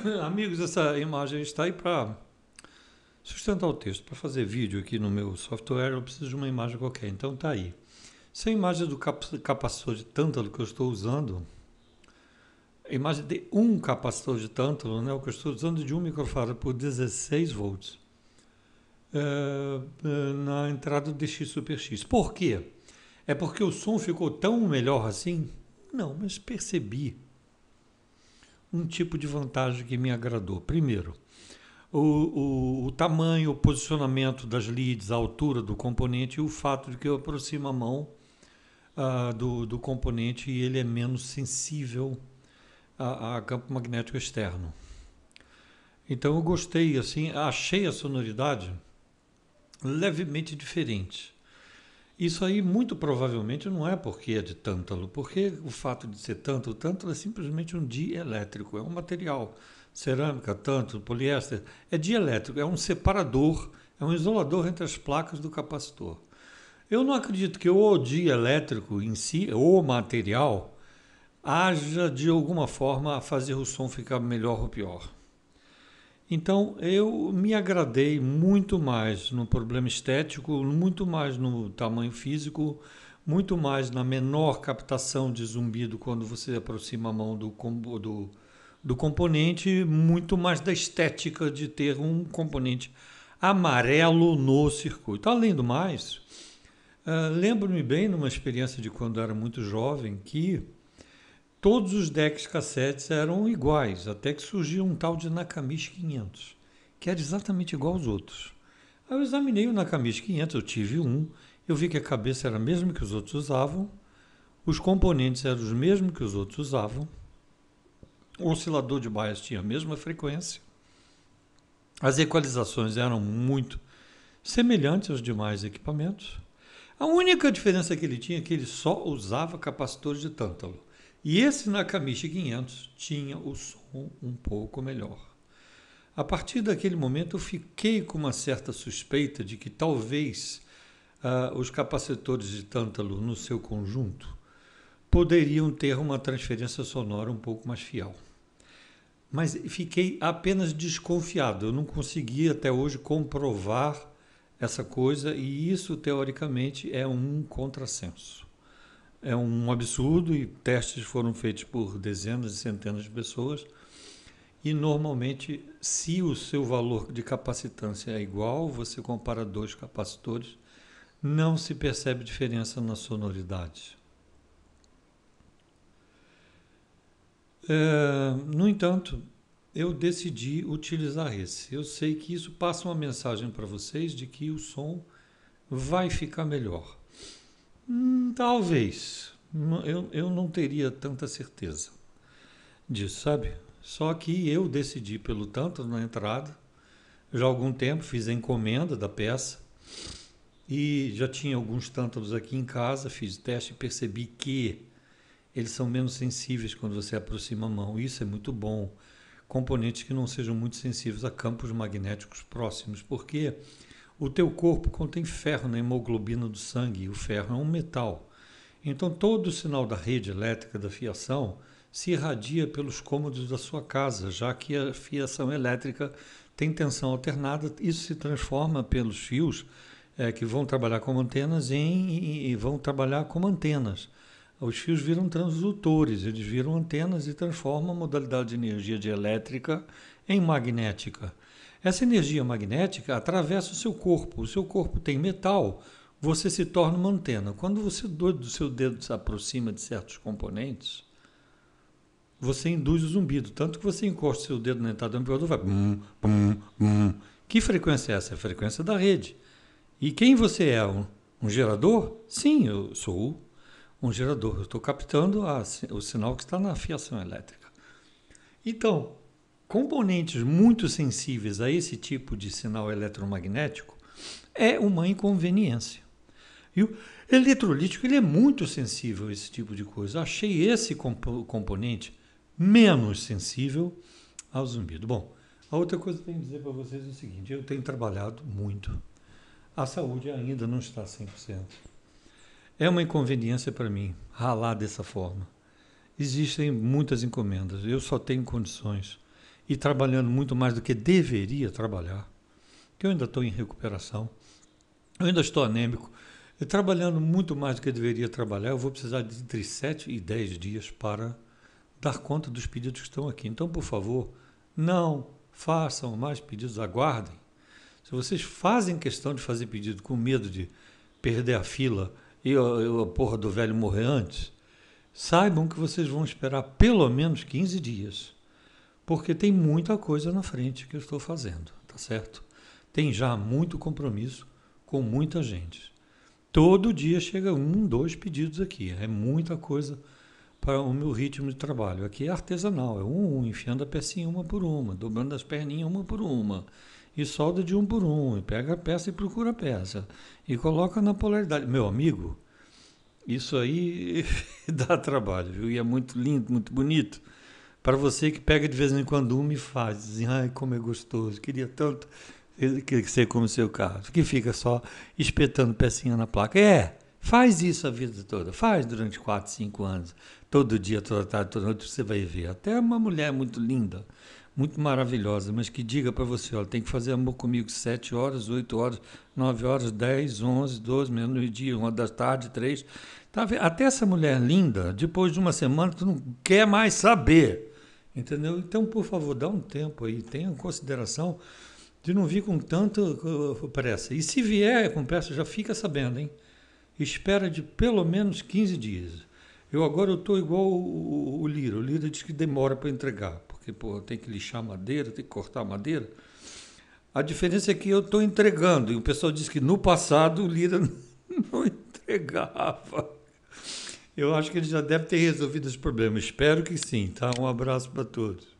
Amigos, essa imagem está aí para sustentar o texto. Para fazer vídeo aqui no meu software, eu preciso de uma imagem qualquer. Então está aí. Essa a imagem do capacitor de tântalo que eu estou usando, a imagem de um capacitor de tântalo, né, o que eu estou usando é de 1 um microfarad por 16 volts, é, na entrada de X super X. Por quê? É porque o som ficou tão melhor assim? Não, mas percebi um tipo de vantagem que me agradou. Primeiro, o, o, o, tamanho, o posicionamento das leads, a altura do componente e o fato de que eu aproximo a mão ah, do, do componente e ele é menos sensível a, a, campo magnético externo. Então eu gostei, assim, achei a sonoridade levemente diferente. Isso aí, muito provavelmente, não é porque é de tântalo, porque o fato de ser tântalo, tântalo é simplesmente um dielétrico, é um material. Cerâmica, tântalo, poliéster, é dielétrico, é um separador, é um isolador entre as placas do capacitor. Eu não acredito que o dielétrico em si, o material, haja de alguma forma a fazer o som ficar melhor ou pior. Então eu me agradei muito mais no problema estético, muito mais no tamanho físico, muito mais na menor captação de zumbido quando você aproxima a mão do, do, do componente, muito mais da estética de ter um componente amarelo no circuito. Além do mais, uh, lembro-me bem numa experiência de quando era muito jovem que todos os decks cassetes eram iguais, até que surgiu um tal de Nakamichi 500, que era exatamente igual aos outros. Aí eu examinei o Nakamichi 500, eu tive um, eu vi que a cabeça era a mesma que os outros usavam, os componentes eram os mesmos que os outros usavam, o oscilador de bias tinha a mesma frequência, as equalizações eram muito semelhantes aos demais equipamentos. A única diferença que ele tinha é que ele só usava capacitores de tântalo. E esse Nakamichi 500 tinha o som um pouco melhor. A partir daquele momento eu fiquei com uma certa suspeita de que talvez ah, os capacitores de tântalo no seu conjunto poderiam ter uma transferência sonora um pouco mais fiel. Mas fiquei apenas desconfiado, eu não consegui até hoje comprovar essa coisa e isso teoricamente é um contrassenso é um absurdo e testes foram feitos por dezenas e centenas de pessoas. E normalmente, se o seu valor de capacitância é igual, você compara dois capacitores, não se percebe diferença na sonoridade. É, no entanto, eu decidi utilizar esse. Eu sei que isso passa uma mensagem para vocês de que o som vai ficar melhor. Hum, talvez. Eu, eu não teria tanta certeza disso, sabe? Só que eu decidi pelo tanto na entrada. Já há algum tempo fiz a encomenda da peça e já tinha alguns tântalos aqui em casa. Fiz o teste e percebi que eles são menos sensíveis quando você aproxima a mão. Isso é muito bom. Componentes que não sejam muito sensíveis a campos magnéticos próximos, porque o teu corpo contém ferro na hemoglobina do sangue, e o ferro é um metal. Então todo o sinal da rede elétrica da fiação se irradia pelos cômodos da sua casa, já que a fiação elétrica tem tensão alternada, isso se transforma pelos fios é, que vão trabalhar como antenas em, e, e vão trabalhar como antenas. Os fios viram transdutores, eles viram antenas e transformam a modalidade de energia de elétrica em magnética. Essa energia magnética atravessa o seu corpo. O seu corpo tem metal, você se torna uma antena. Quando você do seu dedo se aproxima de certos componentes, você induz o zumbido. Tanto que você encosta o seu dedo na entrada do amplificador, vai. Bum, bum, bum. Que frequência é essa? É a frequência da rede. E quem você é? Um, um gerador? Sim, eu sou um gerador. Eu estou captando a, o sinal que está na fiação elétrica. Então, componentes muito sensíveis a esse tipo de sinal eletromagnético é uma inconveniência. E o eletrolítico ele é muito sensível a esse tipo de coisa. Achei esse componente menos sensível ao zumbido. Bom, a outra coisa que eu tenho que dizer para vocês é o seguinte: eu tenho trabalhado muito. A saúde ainda não está 100%. É uma inconveniência para mim ralar dessa forma. Existem muitas encomendas, eu só tenho condições e trabalhando muito mais do que deveria trabalhar, que eu ainda estou em recuperação, eu ainda estou anêmico, e trabalhando muito mais do que deveria trabalhar, eu vou precisar de entre 7 e 10 dias para dar conta dos pedidos que estão aqui. Então, por favor, não façam mais pedidos, aguardem. Se vocês fazem questão de fazer pedido com medo de perder a fila e a porra do velho morrer antes, saibam que vocês vão esperar pelo menos 15 dias porque tem muita coisa na frente que eu estou fazendo, tá certo? Tem já muito compromisso com muita gente. Todo dia chega um, dois pedidos aqui. É muita coisa para o meu ritmo de trabalho. Aqui é artesanal, é um, um enfiando a pecinha uma por uma, dobrando as perninhas uma por uma, e solda de um por um, e pega a peça e procura a peça, e coloca na polaridade. Meu amigo, isso aí dá trabalho, viu? E é muito lindo, muito bonito para você que pega de vez em quando uma e faz, dizem, assim, ai, como é gostoso, queria tanto que ser como seu carro, que fica só espetando pecinha na placa. É, faz isso a vida toda, faz durante 4, 5 anos, todo dia, toda tarde, toda noite, você vai ver. Até uma mulher muito linda, muito maravilhosa, mas que diga para você, olha, tem que fazer amor comigo 7 horas, 8 horas, 9 horas, 10, 11, 12, meio-dia, 1 da tarde, 3. Tá, até essa mulher linda, depois de uma semana, tu não quer mais saber. Entendeu? Então, por favor, dá um tempo aí, tenha consideração de não vir com tanta uh, pressa. E se vier com pressa, já fica sabendo, hein? Espera de pelo menos 15 dias. Eu agora estou igual o, o, Lira. O Lira diz que demora para entregar, porque pô, tem que lixar madeira, tem que cortar madeira. A diferença é que eu estou entregando. E o pessoal diz que no passado o Lira não entregava. Eu acho que ele já deve ter resolvido esse problema. Espero que sim, tá? Um abraço para todos.